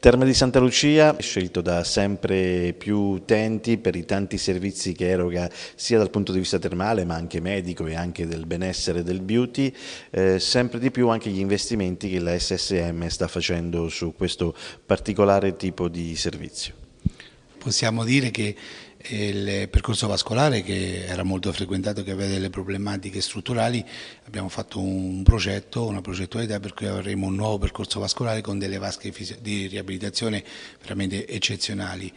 Terme di Santa Lucia, scelto da sempre più utenti per i tanti servizi che eroga sia dal punto di vista termale ma anche medico e anche del benessere e del beauty, eh, sempre di più anche gli investimenti che la SSM sta facendo su questo particolare tipo di servizio possiamo dire che eh, il percorso vascolare che era molto frequentato, che aveva delle problematiche strutturali, abbiamo fatto un progetto, una progettualità per cui avremo un nuovo percorso vascolare con delle vasche di riabilitazione veramente eccezionali.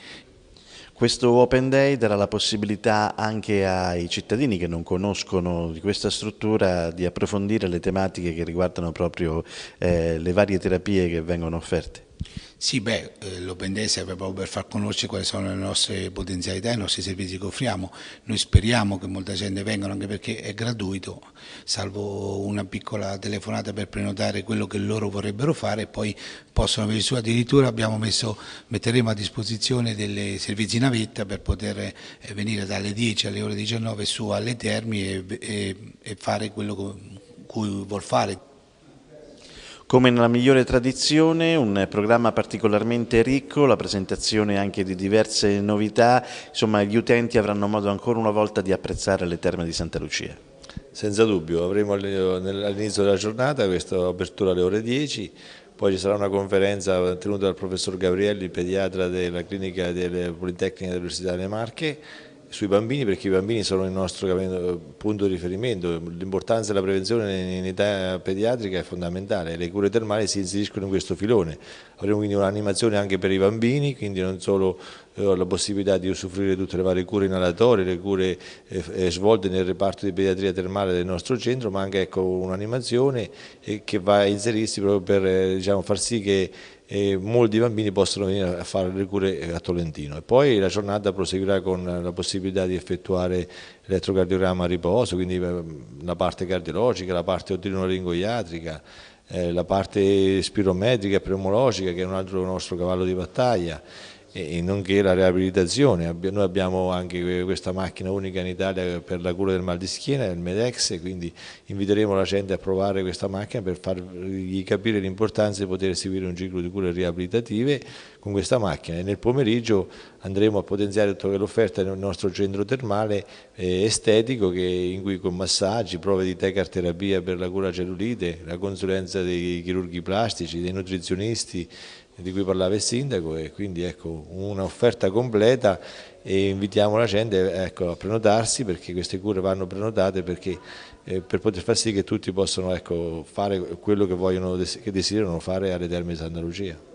Questo Open Day darà la possibilità anche ai cittadini che non conoscono di questa struttura di approfondire le tematiche che riguardano proprio eh, le varie terapie che vengono offerte. Sì, beh, eh, l'Open serve proprio per far conoscere quali sono le nostre potenzialità e i nostri servizi che offriamo. Noi speriamo che molta gente venga, anche perché è gratuito, salvo una piccola telefonata per prenotare quello che loro vorrebbero fare e poi possono venire su. Addirittura abbiamo messo, metteremo a disposizione dei servizi navetta per poter eh, venire dalle 10 alle ore 19 su alle Termi e, e, e fare quello cui vuol fare. Come nella migliore tradizione, un programma particolarmente ricco, la presentazione anche di diverse novità, insomma gli utenti avranno modo ancora una volta di apprezzare le terme di Santa Lucia. Senza dubbio, avremo all'inizio della giornata questa apertura alle ore 10, poi ci sarà una conferenza tenuta dal professor Gabrielli, pediatra della clinica delle Politecnica dell'Università delle Marche, sui bambini perché i bambini sono il nostro eh, punto di riferimento, l'importanza della prevenzione in età pediatrica è fondamentale, le cure termali si inseriscono in questo filone, avremo quindi un'animazione anche per i bambini, quindi non solo eh, la possibilità di usufruire di tutte le varie cure inalatorie, le cure eh, eh, svolte nel reparto di pediatria termale del nostro centro, ma anche ecco, un'animazione che va a inserirsi proprio per diciamo, far sì che e molti bambini possono venire a fare le cure a Tolentino e poi la giornata proseguirà con la possibilità di effettuare l'elettrocardiogramma a riposo, quindi la parte cardiologica, la parte odrinoringoiatrica, eh, la parte spirometrica e pneumologica che è un altro nostro cavallo di battaglia nonché la riabilitazione. Noi abbiamo anche questa macchina unica in Italia per la cura del mal di schiena, il Medex, quindi inviteremo la gente a provare questa macchina per fargli capire l'importanza di poter seguire un ciclo di cure riabilitative con questa macchina e nel pomeriggio andremo a potenziare l'offerta nel nostro centro termale eh, estetico in cui con massaggi, prove di tecarterapia per la cura cellulite, la consulenza dei chirurghi plastici, dei nutrizionisti, di cui parlava il sindaco e quindi ecco, un'offerta completa e invitiamo la gente ecco, a prenotarsi perché queste cure vanno prenotate perché, eh, per poter far sì che tutti possano ecco, fare quello che, vogliono, che desiderano fare alle Terme di Santa Lucia.